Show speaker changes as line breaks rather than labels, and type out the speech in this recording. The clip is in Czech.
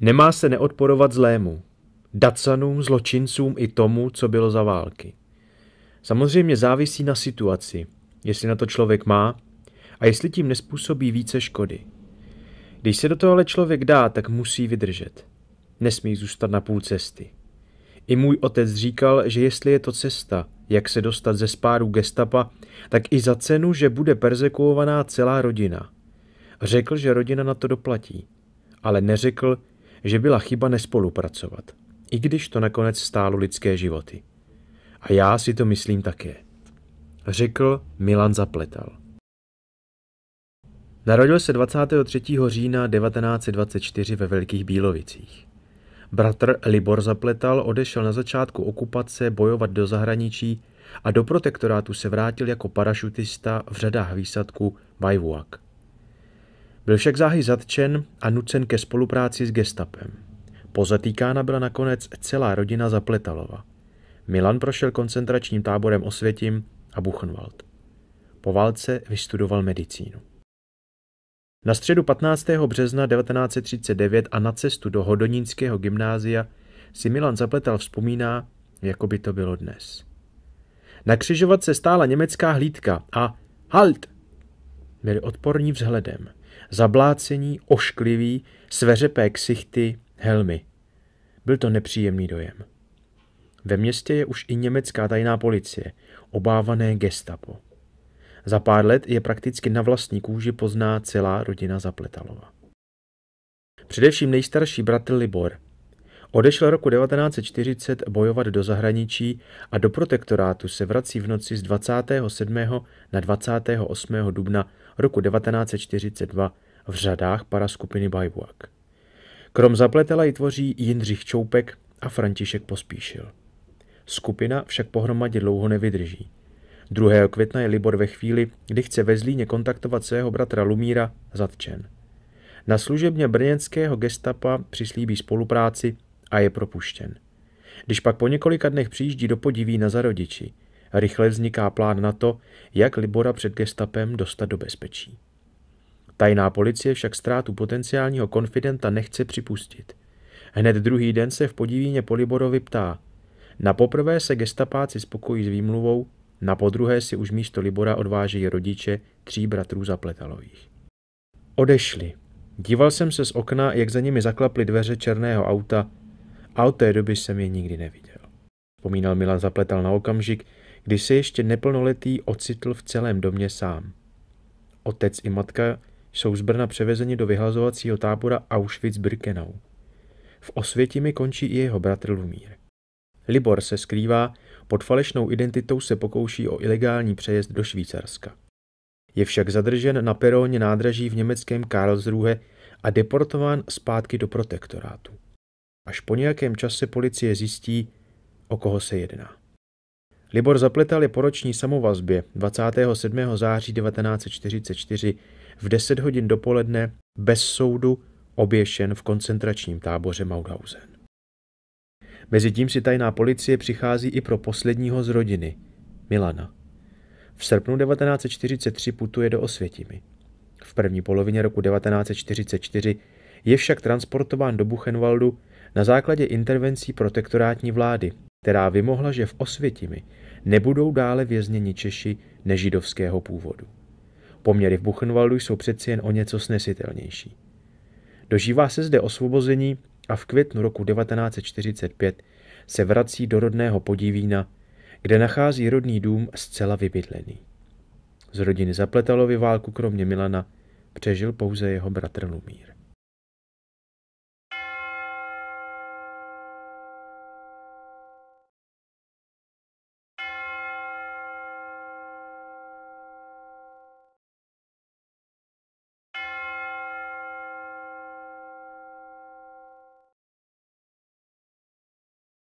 Nemá se neodporovat zlému, dacanům, zločincům i tomu, co bylo za války. Samozřejmě závisí na situaci, jestli na to člověk má a jestli tím nespůsobí více škody. Když se do toho ale člověk dá, tak musí vydržet. Nesmí zůstat na půl cesty. I můj otec říkal, že jestli je to cesta, jak se dostat ze spáru gestapa, tak i za cenu, že bude perzekuovaná celá rodina. Řekl, že rodina na to doplatí, ale neřekl, že byla chyba nespolupracovat, i když to nakonec stálo lidské životy. A já si to myslím také. Řekl Milan Zapletal. Narodil se 23. října 1924 ve Velkých Bílovicích. Bratr Libor Zapletal odešel na začátku okupace bojovat do zahraničí a do protektorátu se vrátil jako parašutista v řadách výsadku Bajvuak. Byl však záhy zatčen a nucen ke spolupráci s gestapem. Pozatýkána byla nakonec celá rodina Zapletalova. Milan prošel koncentračním táborem Osvětím a Buchenwald. Po válce vystudoval medicínu. Na středu 15. března 1939 a na cestu do Hodonínského gymnázia si Milan Zapletal vzpomíná, jako by to bylo dnes. Na křižovatce stála německá hlídka a Halt! Byli odporní vzhledem, zablácení, oškliví, sveřepé ksichty, helmy. Byl to nepříjemný dojem. Ve městě je už i německá tajná policie, obávané gestapo. Za pár let je prakticky na vlastní kůži pozná celá rodina Zapletalova. Především nejstarší bratr Libor, Odešel roku 1940 bojovat do zahraničí a do protektorátu se vrací v noci z 27. na 28. dubna roku 1942 v řadách paraskupiny Bajbuak. Krom zapletela ji tvoří Jindřich Čoupek a František Pospíšil. Skupina však pohromadě dlouho nevydrží. 2. května je Libor ve chvíli, kdy chce ve Zlíně kontaktovat svého bratra Lumíra, zatčen. Na služebně brněnského gestapa přislíbí spolupráci a je propuštěn. Když pak po několika dnech přijíždí do podiví na zarodiči, rychle vzniká plán na to, jak Libora před gestapem dostat do bezpečí. Tajná policie však ztrátu potenciálního konfidenta nechce připustit. Hned druhý den se v podivíně Poliborovi ptá. Na poprvé se gestapáci spokojí s výmluvou, na podruhé si už místo Libora odvážejí rodiče tří bratrů zapletalových. Odešli. Díval jsem se z okna, jak za nimi zaklaply dveře černého auta, a od té doby jsem je nikdy neviděl. Vzpomínal Milan zapletal na okamžik, kdy se ještě neplnoletý ocitl v celém domě sám. Otec i matka jsou z Brna převezeni do vyhlazovacího tábora Auschwitz-Birkenau. V Osvětimi končí i jeho bratr Lumír. Libor se skrývá, pod falešnou identitou se pokouší o ilegální přejezd do Švýcarska. Je však zadržen na peróně nádraží v německém Karlsruhe a deportován zpátky do protektorátu. Až po nějakém čase policie zjistí, o koho se jedná. Libor Zapletal je po roční samovazbě 27. září 1944 v 10 hodin dopoledne bez soudu oběšen v koncentračním táboře Mauthausen. Mezitím si tajná policie přichází i pro posledního z rodiny, Milana. V srpnu 1943 putuje do Osvětimi. V první polovině roku 1944 je však transportován do Buchenwaldu, na základě intervencí protektorátní vlády, která vymohla, že v Osvětimi nebudou dále vězněni Češi nežidovského původu. Poměry v Buchenwaldu jsou přeci jen o něco snesitelnější. Dožívá se zde osvobození a v květnu roku 1945 se vrací do rodného Podivína, kde nachází rodný dům zcela vybydlený. Z rodiny Zapletalovi válku kromě Milana přežil pouze jeho bratr Lumír.